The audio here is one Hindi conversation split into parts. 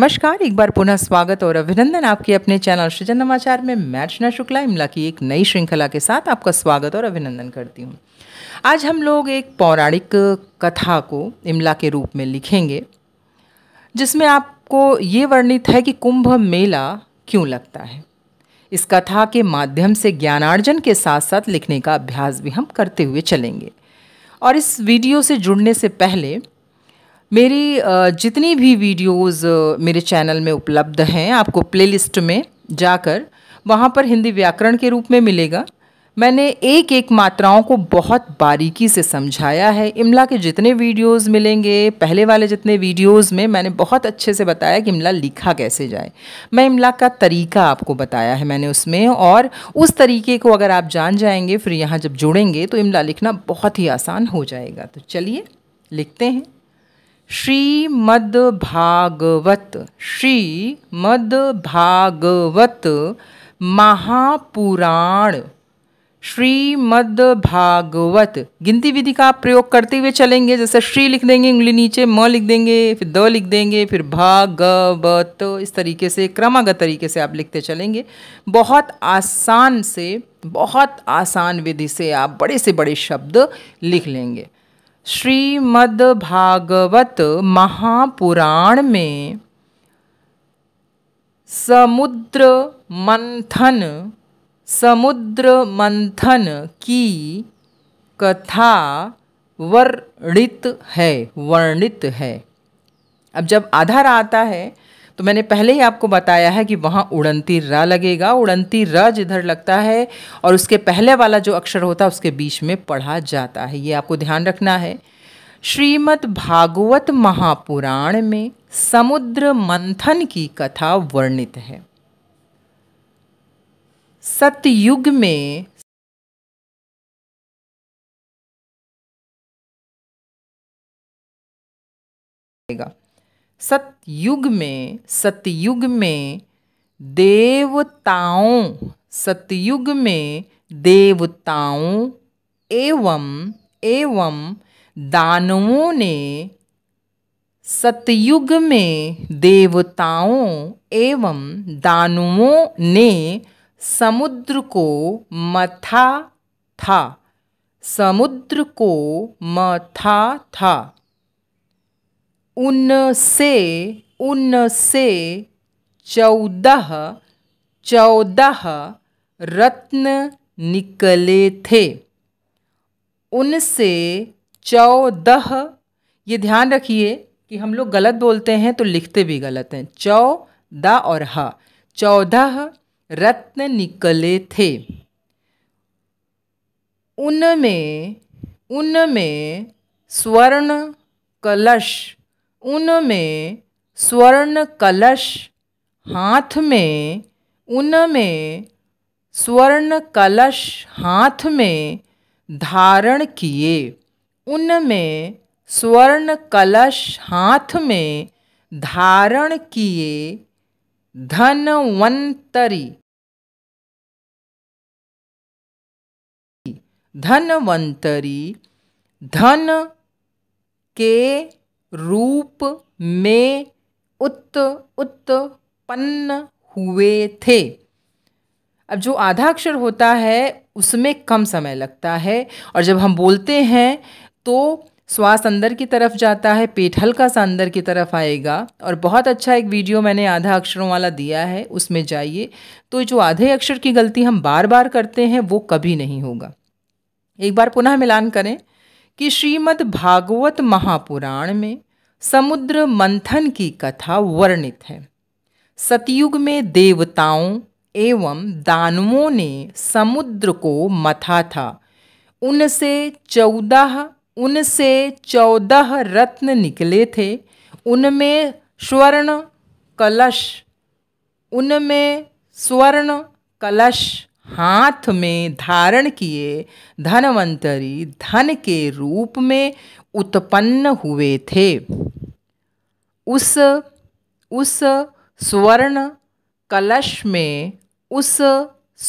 नमस्कार एक बार पुनः स्वागत और अभिनंदन आपके अपने चैनल सृजन नवाचार में मैं अर्चना शुक्ला इमला की एक नई श्रृंखला के साथ आपका स्वागत और अभिनंदन करती हूँ आज हम लोग एक पौराणिक कथा को इमला के रूप में लिखेंगे जिसमें आपको ये वर्णित है कि कुंभ मेला क्यों लगता है इस कथा के माध्यम से ज्ञानार्जन के साथ साथ लिखने का अभ्यास भी हम करते हुए चलेंगे और इस वीडियो से जुड़ने से पहले मेरी जितनी भी वीडियोस मेरे चैनल में उपलब्ध हैं आपको प्लेलिस्ट में जाकर वहाँ पर हिंदी व्याकरण के रूप में मिलेगा मैंने एक एक मात्राओं को बहुत बारीकी से समझाया है इमला के जितने वीडियोस मिलेंगे पहले वाले जितने वीडियोस में मैंने बहुत अच्छे से बताया कि इमला लिखा कैसे जाए मैं इमला का तरीका आपको बताया है मैंने उसमें और उस तरीके को अगर आप जान जाएंगे फिर यहाँ जब जुड़ेंगे तो इमला लिखना बहुत ही आसान हो जाएगा तो चलिए लिखते हैं श्रीमद्भागवत श्रीमद्भागवत महापुराण श्रीमद्भागवत गिनती विधि का आप प्रयोग करते हुए चलेंगे जैसे श्री लिख देंगे उंगली नीचे म लिख देंगे फिर द लिख देंगे फिर भागवत इस तरीके से क्रमागत तरीके से आप लिखते चलेंगे बहुत आसान से बहुत आसान विधि से आप बड़े से बड़े शब्द लिख लेंगे श्रीमद्भागवत महापुराण में समुद्र मंथन समुद्र मंथन की कथा वर्णित है वर्णित है अब जब आधार आता है तो मैंने पहले ही आपको बताया है कि वहाँ उड़नती र लगेगा उड़नती र जिधर लगता है और उसके पहले वाला जो अक्षर होता है उसके बीच में पढ़ा जाता है ये आपको ध्यान रखना है श्रीमद् भागवत महापुराण में समुद्र मंथन की कथा वर्णित है सतयुग में रहेगा सतयुग में सतयुग में देवताओं सतयुग में देवताओं एवं एवं दानवों ने सतयुग में देवताओं एवं दानवों ने समुद्र को मथा था समुद्र को मथा था उनसे उनसे चौदह चौदह रत्न निकले थे उनसे चौदह ये ध्यान रखिए कि हम लोग गलत बोलते हैं तो लिखते भी गलत हैं चौ द और ह चौदह रत्न निकले थे उनमें उनमें स्वर्ण कलश उनमें स्वर्ण कलश हाथ में उनमें स्वर्ण कलश हाथ में धारण किए उनमें स्वर्ण कलश हाथ में धारण किए धनवंतरी धनवंतरी धन के रूप में उत उत्पन्न हुए थे अब जो आधा अक्षर होता है उसमें कम समय लगता है और जब हम बोलते हैं तो श्वास अंदर की तरफ जाता है पेट हल्का सा अंदर की तरफ आएगा और बहुत अच्छा एक वीडियो मैंने आधा अक्षरों वाला दिया है उसमें जाइए तो जो आधे अक्षर की गलती हम बार बार करते हैं वो कभी नहीं होगा एक बार पुनः मिलान करें कि श्रीमद् भागवत महापुराण में समुद्र मंथन की कथा वर्णित है सतयुग में देवताओं एवं दानवों ने समुद्र को मथा था उनसे चौदह उनसे चौदह रत्न निकले थे उनमें स्वर्ण कलश उनमें स्वर्ण कलश हाथ में धारण किए धनवंतरी धन के रूप में उत्पन्न हुए थे उस उस स्वर्ण कलश में उस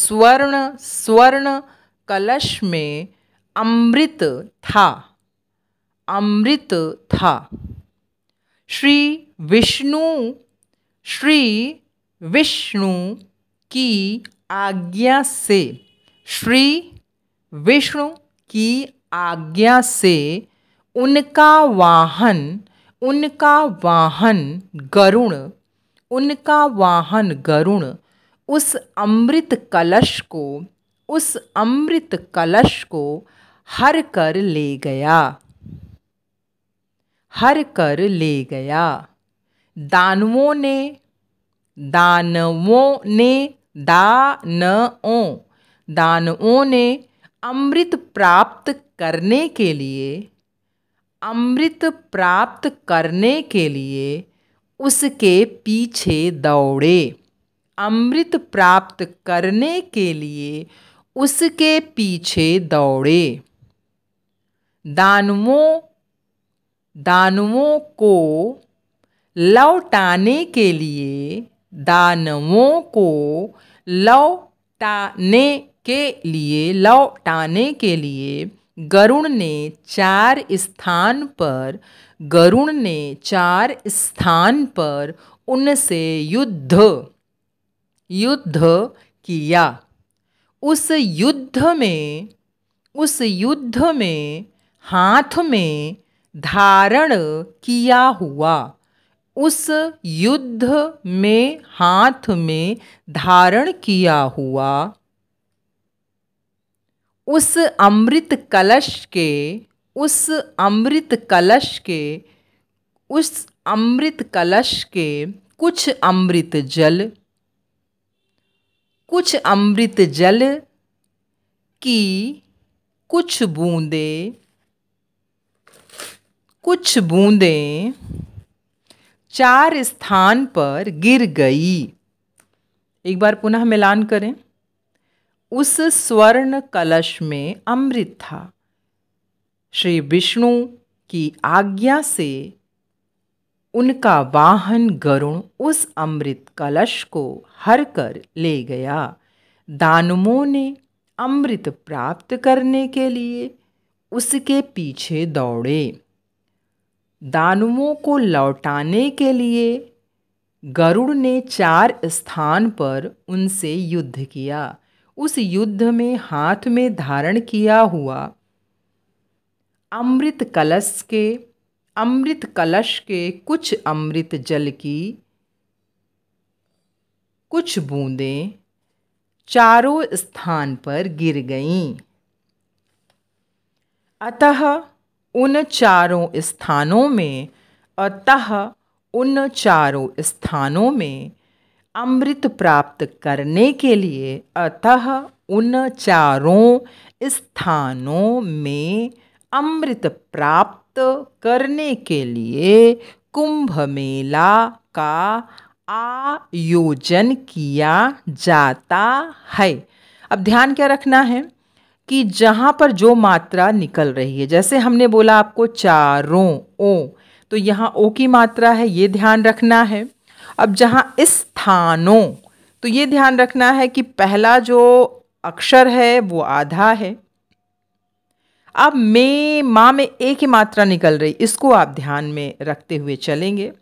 स्वर्ण स्वर्ण कलश में अमृत था अमृत था श्री विष्णु श्री विष्णु की आज्ञा से श्री विष्णु की आज्ञा से उनका वाहन उनका वाहन गरुण उनका वाहन गरुण उस अमृत कलश को उस अमृत कलश को हर कर ले गया हर कर ले गया दानवों ने दानवों ने दानओं दानवों ने अमृत प्राप्त करने के लिए अमृत प्राप्त करने के लिए उसके पीछे दौड़े अमृत प्राप्त करने के लिए उसके पीछे दौड़े दानवों दानवों को लौटाने के लिए दानवों को लौटाने के लिए लौटाने के लिए गरुण ने चार स्थान पर गरुण ने चार स्थान पर उनसे युद्ध युद्ध किया उस युद्ध में उस युद्ध में हाथ में धारण किया हुआ उस युद्ध में हाथ में धारण किया हुआ उस अमृत कलश के उस अमृत कलश के उस अमृत कलश के कुछ अमृत जल कुछ अमृत जल की कुछ बूंदें कुछ बूंदें चार स्थान पर गिर गई एक बार पुनः मिलान करें उस स्वर्ण कलश में अमृत था श्री विष्णु की आज्ञा से उनका वाहन गरुण उस अमृत कलश को हर कर ले गया दानवों ने अमृत प्राप्त करने के लिए उसके पीछे दौड़े दानवों को लौटाने के लिए गरुड़ ने चार स्थान पर उनसे युद्ध किया उस युद्ध में हाथ में धारण किया हुआ अमृत कलश के अमृत कलश के कुछ अमृत जल की कुछ बूंदें चारों स्थान पर गिर गईं अतः उन चारों स्थानों में अतः उन चारों स्थानों में अमृत प्राप्त करने के लिए अतः उन चारों स्थानों में अमृत प्राप्त करने के लिए कुंभ मेला का आयोजन किया जाता है अब ध्यान क्या रखना है कि जहाँ पर जो मात्रा निकल रही है जैसे हमने बोला आपको चारों ओ तो यहाँ ओ की मात्रा है ये ध्यान रखना है अब जहाँ स्थानों तो ये ध्यान रखना है कि पहला जो अक्षर है वो आधा है अब मे माँ में ए की मात्रा निकल रही इसको आप ध्यान में रखते हुए चलेंगे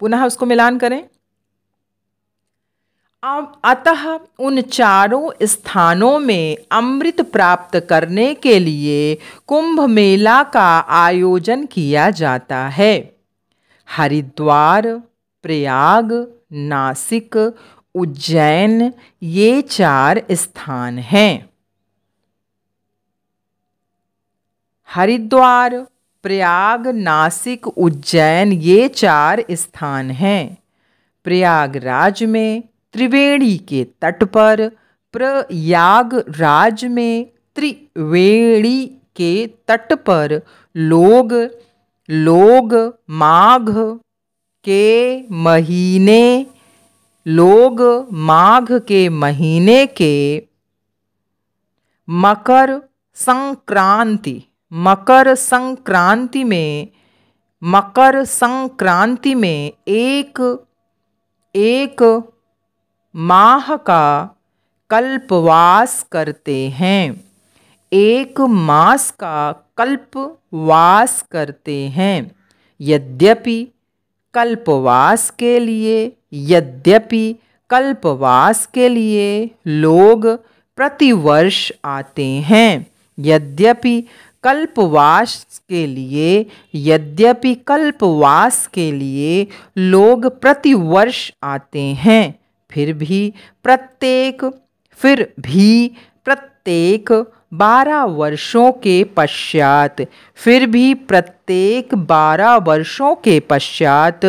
पुनः उसको मिलान करें अतः उन चारों स्थानों में अमृत प्राप्त करने के लिए कुंभ मेला का आयोजन किया जाता है हरिद्वार प्रयाग नासिक उज्जैन ये चार स्थान हैं हरिद्वार प्रयाग नासिक उज्जैन ये चार स्थान हैं प्रयागराज में त्रिवेणी के तट पर प्रयागराज में त्रिवेणी के तट पर लोग लोग माघ के महीने लोग माघ के महीने के मकर संक्रांति मकर संक्रांति में मकर संक्रांति में एक एक माह का कल्पवास करते हैं एक मास का कल्पवास करते हैं यद्यपि कल्पवास के लिए यद्यपि कल्पवास के लिए लोग प्रतिवर्ष आते हैं यद्यपि कल्पवास के लिए यद्यपि कल्पवास के लिए लोग प्रतिवर्ष आते हैं फिर भी प्रत्येक फिर भी प्रत्येक बारह वर्षों के पश्चात फिर भी प्रत्येक बारह वर्षों के पश्चात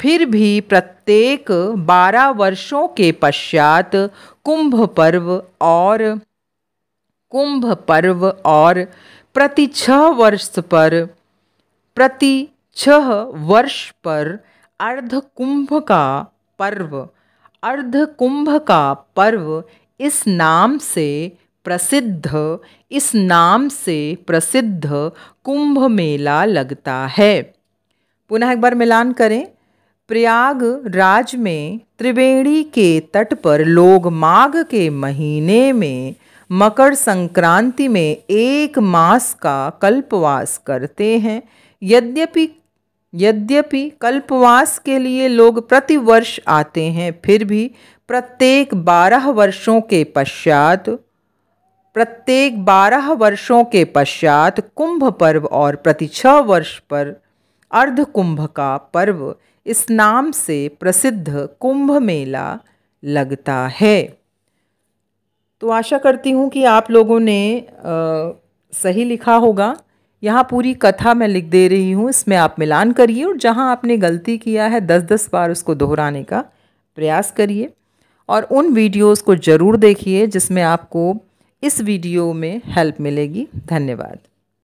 फिर भी प्रत्येक बारह वर्षों के पश्चात कुंभ पर्व और कुंभ पर्व और प्रति छह वर्ष पर प्रति छह वर्ष पर अर्ध कुंभ का पर्व अर्ध कुंभ का पर्व इस नाम से प्रसिद्ध इस नाम से प्रसिद्ध कुंभ मेला लगता है पुनः एक बार मिलान करें प्रयाग राज में त्रिवेणी के तट पर लोग माघ के महीने में मकर संक्रांति में एक मास का कल्पवास करते हैं यद्यपि यद्यपि कल्पवास के लिए लोग प्रतिवर्ष आते हैं फिर भी प्रत्येक बारह वर्षों के पश्चात प्रत्येक बारह वर्षों के पश्चात कुंभ पर्व और प्रति छः वर्ष पर अर्ध कुंभ का पर्व इस नाम से प्रसिद्ध कुंभ मेला लगता है तो आशा करती हूँ कि आप लोगों ने आ, सही लिखा होगा यहाँ पूरी कथा मैं लिख दे रही हूँ इसमें आप मिलान करिए और जहाँ आपने गलती किया है दस दस बार उसको दोहराने का प्रयास करिए और उन वीडियोस को ज़रूर देखिए जिसमें आपको इस वीडियो में हेल्प मिलेगी धन्यवाद